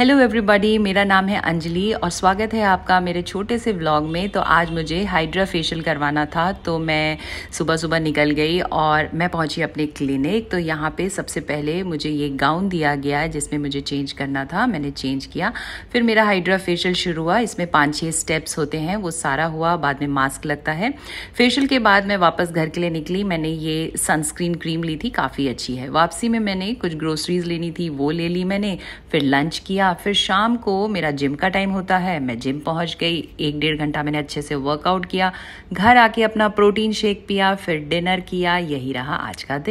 hello everybody मेरा नाम है अंजलि और स्वागत है आपका मेरे छोटे से व्लॉग में तो आज मुझे हाइड्रा फेशियल करवाना था तो मैं सुबह सुबह निकल गई और मैं पहुंची अपने क्लिनिक तो यहाँ पे सबसे पहले मुझे ये गाउन दिया गया है जिसमें मुझे चेंज करना था मैंने चेंज किया फिर मेरा हाइड्रा फेशियल शुरू हुआ इसमें पाँच छः स्टेप्स होते हैं वो सारा हुआ बाद में मास्क लगता है फेशियल के बाद मैं वापस घर के लिए निकली मैंने ये सनस्क्रीन क्रीम ली थी काफ़ी अच्छी है वापसी में मैंने कुछ ग्रोसरीज लेनी थी वो ले ली मैंने फिर लंच किया किया हाँ, फिर शाम को मेरा जिम का टाइम होता है मैं जिम पहुंच गई एक डेढ़ घंटा मैंने अच्छे से वर्कआउट किया घर आके अपना प्रोटीन शेक पिया फिर डिनर किया यही रहा आज का दिन